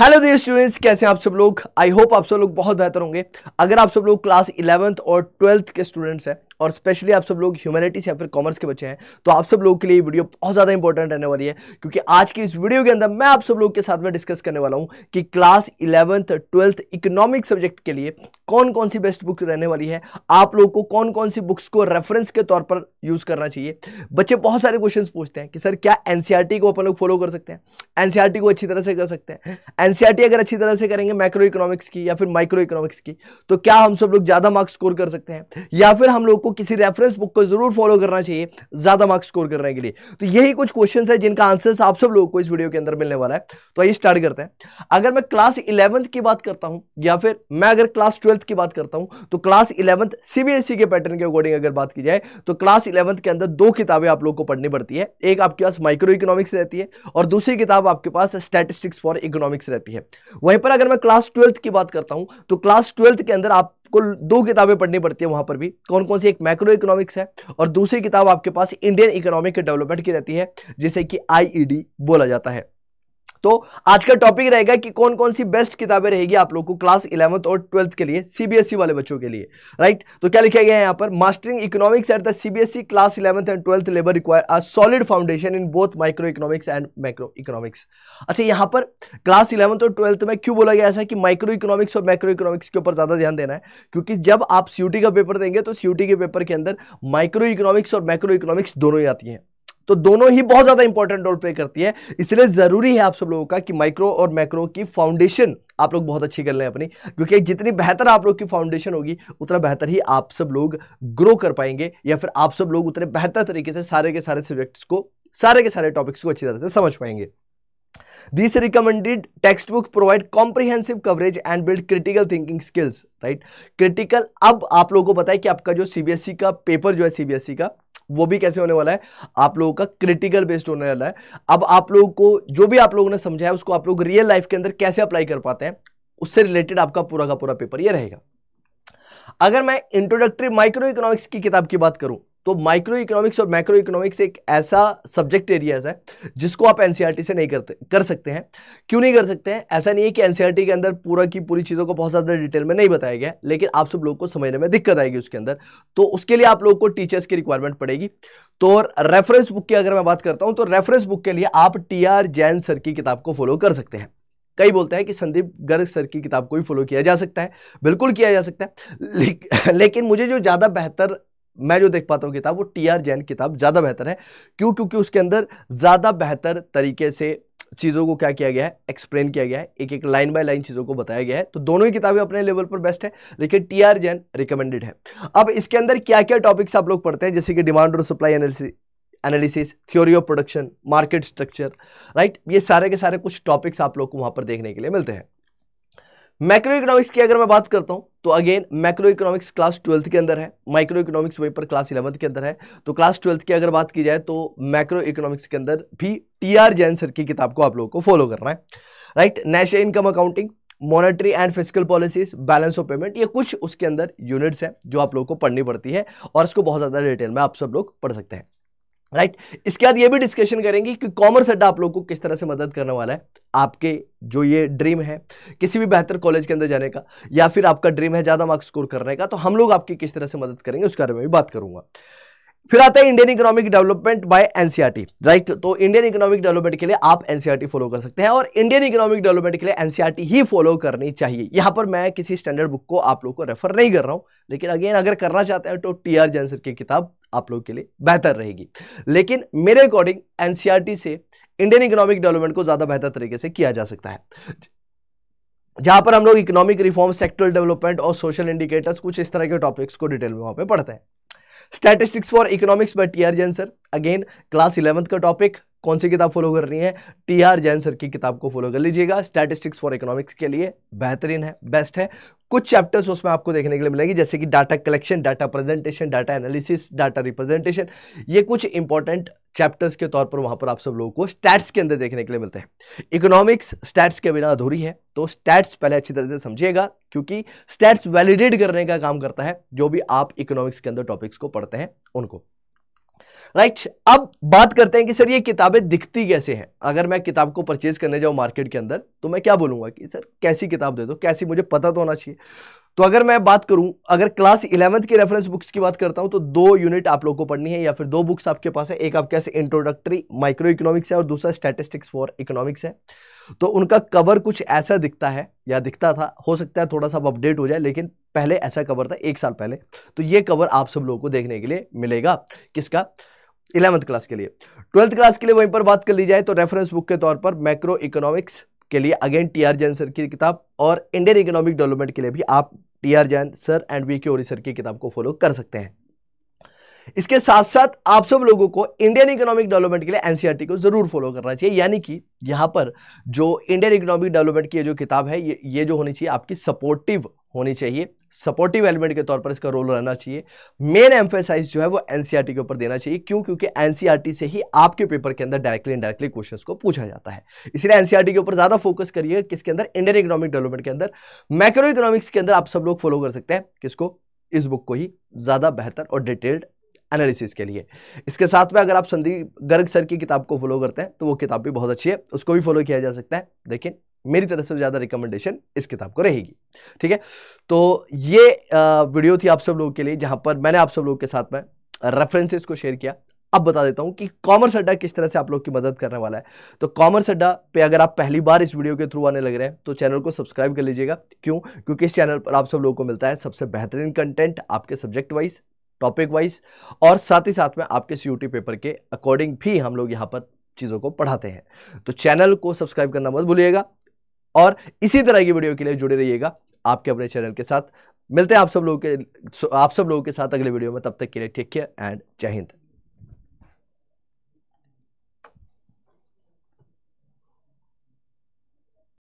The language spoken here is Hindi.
हेलो डी स्टूडेंट्स कैसे हैं आप सब लोग आई होप आप सब लोग बहुत बेहतर होंगे अगर आप सब लोग क्लास इलेवंथ और ट्वेल्थ के स्टूडेंट्स हैं और स्पेशली आप सब लोग ह्यूमैनिटीज या फिर कॉमर्स के बच्चे हैं तो आप सब लोगों के लिए वीडियो बहुत ज़्यादा इंपॉर्टेंट रहने वाली है क्योंकि आज की इस वीडियो के अंदर मैं आप सब लोग के साथ में डिस्कस करने वाला हूँ कि class eleventh twelfth economic subject के लिए कौन कौन सी बेस्ट बुक रहने वाली है आप लोग को कौन कौन सी बुक्स को रेफरेंस के तौर पर यूज़ करना चाहिए बच्चे बहुत सारे क्वेश्चन पूछते हैं कि सर क्या एनसीआरटी e को अपन लोग फॉलो कर सकते हैं एनसीआरटी e को अच्छी तरह से कर सकते हैं एन e अगर अच्छी तरह से करेंगे माइक्रो इकोनॉमिक्स की या फिर माइक्रो इकोनॉमिक्स की तो क्या हम सब लोग ज़्यादा मार्क्स स्कोर कर सकते हैं या फिर हम लोग को आपको किसी रेफरेंस बुक को जरूर फॉलो करना चाहिए ज़्यादा मार्क्स स्कोर करने के लिए तो यही कुछ क्वेश्चन है जिनका आंसर आप सब लोगों को इस वीडियो के अंदर मिलने वाला है तो आइए स्टार्ट करते हैं अगर मैं क्लास इलेवंथ की बात करता हूं या फिर मैं अगर क्लास ट्वेल्थ की बात करता हूं तो क्लास इलेवंथ सीबीएसई के पैटर्न के अकॉर्डिंग अगर बात की जाए तो क्लास इलेवंथ के अंदर दो किताबें आप लोग को पढ़नी पड़ती है एक आपके पास माइक्रो इकोनॉमिक्स रहती है और दूसरी किताब आपके पास स्टैटिस्टिक्स फॉर इकोनॉमिक्स रहती है वहीं पर अगर मैं क्लास ट्वेल्थ की बात करता हूं तो क्लास ट्वेल्थ के अंदर आप कुल दो किताबें पढ़नी पड़ती है वहां पर भी कौन कौन सी एक मैक्रो इकोनॉमिक्स है और दूसरी किताब आपके पास इंडियन इकोनॉमिक डेवलपमेंट की रहती है जिसे कि आई e बोला जाता है तो आज का टॉपिक रहेगा कि कौन कौन सी बेस्ट किताबें रहेगी आप लोग को क्लास इलेवंथ और ट्वेल्थ के लिए सीबीएसई e वाले बच्चों के लिए राइट तो क्या लिखा गया है यहाँ पर mastering economics at the CBSE class eleventh and twelfth labour require a solid foundation in both micro economics and micro economics अच्छा यहाँ पर क्लास इलेवंथ और ट्वेल्थ में क्यों बोला गया ऐसा कि माइक्रो इकोनॉमिक्स और माइक्रो इकोनॉमिक्स के ऊपर ज़्यादा ध्यान देना है क्योंकि जब आप सीयूटी का पेपर देंगे तो सीयूटी के पेपर के अंदर माइक्रो इकोनॉमिक्स और माइक्रो इकोनॉमिक्स दोनों ही आती हैं तो दोनों ही बहुत ज़्यादा इंपॉर्टेंट रोल प्ले करती है इसलिए ज़रूरी है आप सब लोगों का कि माइक्रो और मैक्रो की फाउंडेशन आप लोग बहुत अच्छी कर लें अपनी क्योंकि जितनी बेहतर आप लोग की फाउंडेशन होगी उतना बेहतर ही आप सब लोग ग्रो कर पाएंगे या फिर आप सब लोग उतने बेहतर तरीके से सारे के सारे सब्जेक्ट्स को सारे के सारे टॉपिक्स को अच्छी तरह से समझ पाएंगे this recommended text book provide comprehensive coverage and build critical thinking skills right critical अब आप लोगों को बताए कि आपका जो सीबीएसई e का पेपर जो है सीबीएसई e का वो भी कैसे होने वाला है आप लोगों का क्रिटिकल बेस्ड होने वाला है अब आप लोगों को जो भी आप लोगों ने समझाया उसको आप लोग रियल लाइफ के अंदर कैसे अप्लाई कर पाते हैं उससे रिलेटेड आपका पूरा का पूरा पेपर ये रहेगा अगर मैं इंट्रोडक्टरी माइक्रो इकोनॉमिक्स की किताब की बात करूं तो माइक्रो इकोनॉमिक्स और मैक्रो इकोनॉमिक्स एक ऐसा सब्जेक्ट एरियाज है जिसको आप एनसीईआरटी e से नहीं करते कर सकते हैं क्यों नहीं कर सकते हैं ऐसा नहीं है कि एनसीईआरटी e के अंदर पूरा की पूरी चीज़ों को बहुत ज़्यादा डिटेल में नहीं बताया गया लेकिन आप सब लोग को समझने में दिक्कत आएगी उसके अंदर तो उसके लिए आप लोग को टीचर्स की रिक्वायरमेंट पड़ेगी तो रेफरेंस बुक की अगर मैं बात करता हूँ तो रेफरेंस बुक के लिए आप टी आर जैन सर की किताब को फॉलो कर सकते हैं कई बोलते हैं कि संदीप गर्ग सर की किताब को भी फॉलो किया जा सकता है बिल्कुल किया जा सकता है लेकिन मुझे जो ज़्यादा बेहतर मैं जो देख पाता हूँ किताब वो टी आर जैन किताब ज़्यादा बेहतर है क्यों क्योंकि उसके अंदर ज़्यादा बेहतर तरीके से चीज़ों को क्या किया गया है एक्सप्लेन किया गया है एक एक लाइन बाय लाइन चीज़ों को बताया गया है तो दोनों ही किताबें अपने लेवल पर बेस्ट है लेकिन टी आर जैन रिकमेंडेड है अब इसके अंदर क्या क्या टॉपिक्स आप लोग पढ़ते हैं जैसे कि डिमांड और supply analysis analysis theory of production market structure right ये सारे के सारे कुछ टॉपिक्स आप लोग को वहाँ पर देखने के लिए मिलते हैं मैक्रो इकोनॉमिक्स की अगर मैं बात करता हूँ तो again macro economics class twelfth के अंदर है माइक्रो इकोनॉमिक्स वहीं पर क्लास इलेवंथ के अंदर है तो क्लास ट्वेल्थ की अगर बात की जाए तो मैक्रो इकोनॉमिक्स के अंदर भी टी आर जैन सर की किताब को आप लोगों को फॉलो करना है right national income accounting monetary and physical policies balance of payment ये कुछ उसके अंदर यूनिट्स हैं जो आप लोगों को पढ़नी पड़ती है और इसको बहुत ज़्यादा डिटेल में आप सब लोग पढ़ सकते हैं राइट right? इसके बाद ये भी डिस्कशन करेंगे कि कॉमर्स अड्डा आप लोग को किस तरह से मदद करने वाला है आपके जो ये ड्रीम है किसी भी बेहतर कॉलेज के अंदर जाने का या फिर आपका ड्रीम है ज़्यादा मार्क्स स्कोर करने का तो हम लोग आपकी किस तरह से मदद करेंगे उसके बारे में भी बात करूँगा फिर आता है Indian economic development by NCR right तो इंडियन इकोनॉमिक डेवलपमेंट के लिए आप एनसीईआरटी फॉलो e कर सकते हैं और इंडियन इकोनॉमिक डेवलपमेंट के लिए एनसीईआरटी e ही फॉलो करनी चाहिए यहां पर मैं किसी स्टैंडर्ड बुक को आप लोग को रेफर नहीं कर रहा हूं लेकिन अगेन अगर करना चाहते हैं तो टी आर की किताब आप लोग के लिए बेहतर रहेगी लेकिन मेरे अकॉर्डिंग एनसीआरटी e से इंडियन इकोनॉमिक डेवलपमेंट को ज्यादा बेहतर तरीके से किया जा सकता है जहां पर हम लोग इकोनॉमिक रिफॉर्म सेक्टर डेवलपमेंट और सोशल इंडिकेटर्स कुछ इस तरह के टॉपिक्स को डिटेल में वहां पे पढ़ते हैं statistics for economics by T R Jain sir again class eleventh का टॉपिक कौन सी किताब फॉलो करनी है टी आर जैन सर की किताब को फॉलो कर लीजिएगा स्टैटिस्टिक्स फॉर इकोनॉमिक्स के लिए बेहतरीन है बेस्ट है कुछ चैप्टर्स उसमें आपको देखने के लिए मिलेंगे जैसे कि data collection data presentation data analysis data representation ये कुछ इंपॉर्टेंट चैप्टर्स के तौर पर वहां पर आप सब लोगों को स्टैट्स के अंदर देखने के लिए मिलते हैं इकोनॉमिक्स स्टैट्स के बिना अधूरी है तो स्टैट्स पहले अच्छी तरह से समझिएगा क्योंकि स्टैट्स वैलिडेट करने का काम करता है जो भी आप इकोनॉमिक्स के अंदर टॉपिक्स को पढ़ते हैं उनको राइट अब बात करते हैं कि सर ये किताबें दिखती कैसे हैं अगर मैं किताब को परचेज करने जाऊँ मार्केट के अंदर तो मैं क्या बोलूंगा कि सर कैसी किताब दे दो कैसी मुझे पता तो होना चाहिए तो अगर मैं बात करूं अगर क्लास इलेवंथ की रेफरेंस बुक्स की बात करता हूं तो दो यूनिट आप लोगों को पढ़नी है या फिर दो बुक्स आपके पास है एक आपके पास इंट्रोडक्टरी माइक्रो इकोनॉमिक्स है और दूसरा स्टैटिस्टिक्स फॉर इकोनॉमिक्स है तो उनका कवर कुछ ऐसा दिखता है या दिखता था हो सकता है थोड़ा सा अपडेट हो जाए लेकिन पहले ऐसा कवर था एक साल पहले तो ये कवर आप सब लोगों को देखने के लिए मिलेगा किसका इलेवंथ क्लास के लिए ट्वेल्थ क्लास के लिए वहीं पर बात कर ली जाए तो रेफरेंस बुक के तौर पर मैक्रो इकोनॉमिक्स के लिए again T R Jain sir की किताब और इंडियन इकोनॉमिक डेवलपमेंट के लिए भी आप T R Jain sir and V K Ohri sir की किताब को फॉलो कर सकते हैं इसके साथ साथ आप सब लोगों को इंडियन इकोनॉमिक डेवलपमेंट के लिए एनसीईआरटी e को जरूर फॉलो करना चाहिए यानी कि यहां पर जो इंडियन इकोनॉमिक डेवलपमेंट की जो किताब है ये ये जो होनी चाहिए आपकी सपोर्टिव होनी चाहिए सपोर्टिव एलिमेंट के तौर पर इसका रोल रहना चाहिए मेन एम्फेसाइज जो है वो एनसीईआरटी e के ऊपर देना चाहिए क्यों क्योंकि एनसीईआरटी e से ही आपके पेपर के अंदर डायरेक्टली इनडायरेक्टली क्वेश्चंस को पूछा जाता है इसलिए एनसीईआरटी e के ऊपर ज़्यादा फोकस करिए किसके अंदर इंडियन इकोनॉमिक डेवलपमेंट के अंदर मैक्रो इकोनॉमिक्स के अंदर आप सब लोग फॉलो कर सकते हैं किसको इस बुक को ही ज़्यादा बेहतर और डिटेल्ड एनालिसिस के लिए इसके साथ में अगर आप संदीप गर्ग सर की किताब को फॉलो करते हैं तो वो किताब भी बहुत अच्छी है उसको भी फॉलो किया जा सकता है लेकिन मेरी तरफ से ज़्यादा रिकमेंडेशन इस किताब को रहेगी ठीक है तो ये वीडियो थी आप सब लोगों के लिए जहाँ पर मैंने आप सब लोगों के साथ में रेफरेंसेस को शेयर किया अब बता देता हूँ कि कॉमर्स अड्डा किस तरह से आप लोग की मदद करने वाला है तो कॉमर्स अड्डा पे अगर आप पहली बार इस वीडियो के थ्रू आने लग रहे हैं तो चैनल को सब्सक्राइब कर लीजिएगा क्यों क्योंकि इस चैनल पर आप सब लोगों को मिलता है सबसे बेहतरीन कंटेंट आपके सब्जेक्ट वाइज टॉपिक वाइज और साथ ही साथ में आपके सी पेपर के अकॉर्डिंग भी हम लोग यहाँ पर चीज़ों को पढ़ाते हैं तो चैनल को सब्सक्राइब करना मत भूलिएगा और इसी तरह की वीडियो के लिए जुड़े रहिएगा आपके अपने चैनल के साथ मिलते हैं आप सब लोगों के आप सब लोगों के साथ अगले वीडियो में तब तक के लिए ठीक केयर एंड जय हिंद